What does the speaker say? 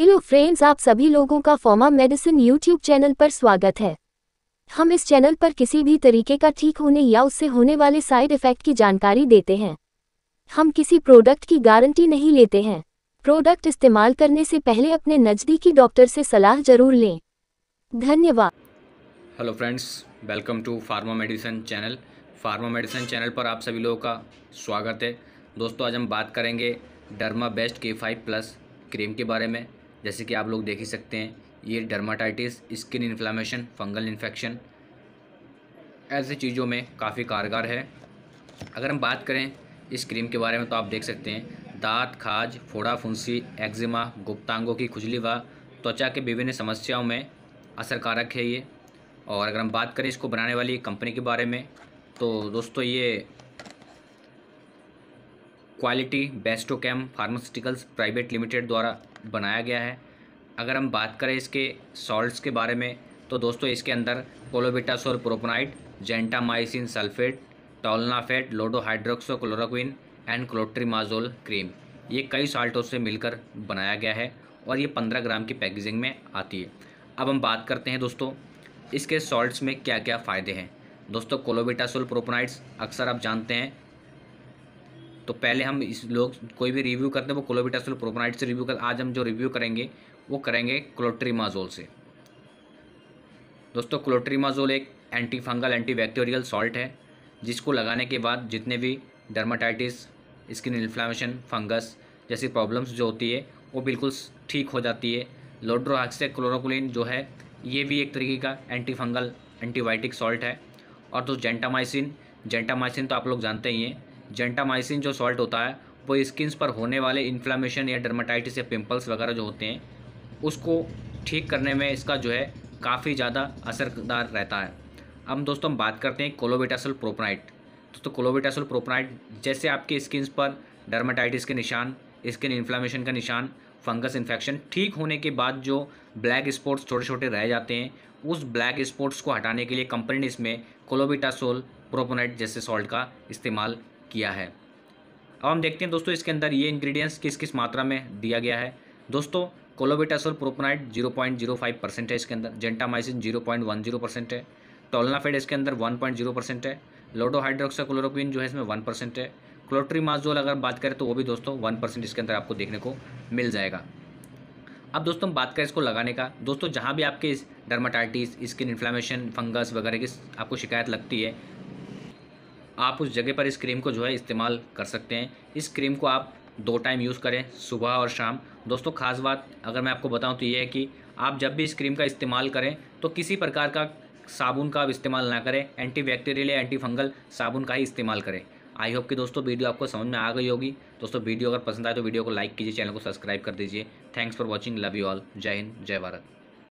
hello friends आप सभी लोगों का फॉर्मा मेडिसिन यूट्यूब चैनल पर स्वागत है हम इस चैनल पर किसी भी तरीके का ठीक होने या उससे होने वाले साइड इफ़ेक्ट की जानकारी देते हैं हम किसी प्रोडक्ट की गारंटी नहीं लेते हैं प्रोडक्ट इस्तेमाल करने से पहले अपने नज़दीकी डॉक्टर से सलाह जरूर लें धन्यवाद hello friends welcome to pharma medicine channel pharma medicine channel पर आप सभी लोगों का स्वागत है दोस्तों आज हम बात करेंगे डर्मा बेस्ट के फाइव प्लस क्रीम के बारे में जैसे कि आप लोग देख ही सकते हैं ये dermatitis skin inflammation fungal infection ऐसे चीज़ों में काफ़ी कारगर है अगर हम बात करें इस क्रीम के बारे में तो आप देख सकते हैं दांत खाज फोड़ा फुंसी एक्जिमा गुप्तांगों की खुजली व त्वचा के विभिन्न समस्याओं में असरकारक है ये और अगर हम बात करें इसको बनाने वाली कंपनी के बारे में तो दोस्तों ये क्वालिटी बेस्टो कैम फार्मास्यूटिकल्स प्राइवेट लिमिटेड द्वारा बनाया गया है अगर हम बात करें इसके सॉल्ट्स के बारे में तो दोस्तों इसके अंदर कोलोबिटास और प्रोपोनाइट जेंटामाइसिन सल्फेट टोलनाफेट लोडोहाइड्रोक्सो क्लोरोक्विन एंड क्लोट्रीमाजोल क्रीम ये कई साल्टों से मिलकर बनाया गया है और ये पंद्रह ग्राम की पैकेजिंग में आती है अब हम बात करते हैं दोस्तों इसके सॉल्ट्स में क्या क्या फ़ायदे हैं दोस्तों कोलोबिटासोल प्रोपोनाइट्स अक्सर आप जानते हैं तो पहले हम इस लोग कोई भी रिव्यू करते हैं वो क्लोबिटास प्रोपोनाइट से रिव्यू कर आज हम जो रिव्यू करेंगे वो करेंगे क्लोट्रीमाजोल से दोस्तों क्लोट्रीमाजोल एक anti fungal anti bacterial salt है जिसको लगाने के बाद जितने भी डर्माटाइटिस स्किन इन्फ्लामेशन फंगस जैसी प्रॉब्लम्स जो होती है वो बिल्कुल ठीक हो जाती है लोड्रोहाक्से क्लोरोकुलिन जो है ये भी एक तरीके का एंटी फंगल एंटीबायोटिक सॉल्ट है और तो जेंटामाइसिन जेंटामाइसिन तो आप लोग जानते ही हैं जेंटामाइसिन जो सॉल्ट होता है वो स्किन्स पर होने वाले इन्फ्लामेशन या डर्माटाइटिस या पिंपल्स वगैरह जो होते हैं उसको ठीक करने में इसका जो है काफ़ी ज़्यादा असरदार रहता है अब दोस्तों हम बात करते हैं कोलोबिटासल प्रोपनाइट दोस्तों कोलोबिटासल प्रोपनाइट जैसे आपके स्किन्स पर डर्माटाइटिस के निशान स्किन इन्फ्लामेशन का निशान फंगस इन्फेक्शन ठीक होने के बाद जो ब्लैक स्पॉट्स छोटे छोटे रह जाते हैं उस ब्लैक स्पॉट्स को हटाने के लिए कंपनी ने इसमें कोलोबिटासोल प्रोपोनाइट जैसे सॉल्ट का इस्तेमाल किया है अब हम देखते हैं दोस्तों इसके अंदर ये इंग्रेडिएंट्स किस किस मात्रा में दिया गया है दोस्तों कोलोबेटासोल प्रोपोनाइट 0.05 परसेंट है इसके अंदर जेंटामाइसिन 0.10 परसेंट है टोलनाफेड इसके अंदर 1.0 परसेंट है लोडोहाइड्रोक्साक्लोरोक्विन जो है इसमें वन परसेंट है क्लोट्रीमाजोल अगर बात करें तो वो भी दोस्तों वन परसेंट इसके अंदर आपको देखने को मिल जाएगा अब दोस्तों हम बात करें इसको लगाने का दोस्तों जहाँ भी आपके डर्माटाइटिस स्किन इन्फ्लामेशन फंगस वगैरह की आपको शिकायत लगती है आप उस जगह पर इस क्रीम को जो है इस्तेमाल कर सकते हैं इस क्रीम को आप दो टाइम यूज़ करें सुबह और शाम दोस्तों खास बात अगर मैं आपको बताऊं तो ये है कि आप जब भी इस क्रीम का इस्तेमाल करें तो किसी प्रकार का साबुन का आप इस्तेमाल ना करें एंटी बैक्टीरियल या एंटी फंगल साबुन का ही इस्तेमाल करें आई होप कि दोस्तों वीडियो आपको समझ में आ गई होगी दोस्तों वीडियो अगर पसंद आए तो वीडियो को लाइक कीजिए चैनल को सब्सक्राइब कर दीजिए thanks for watching love you all जय हिंद जय भारत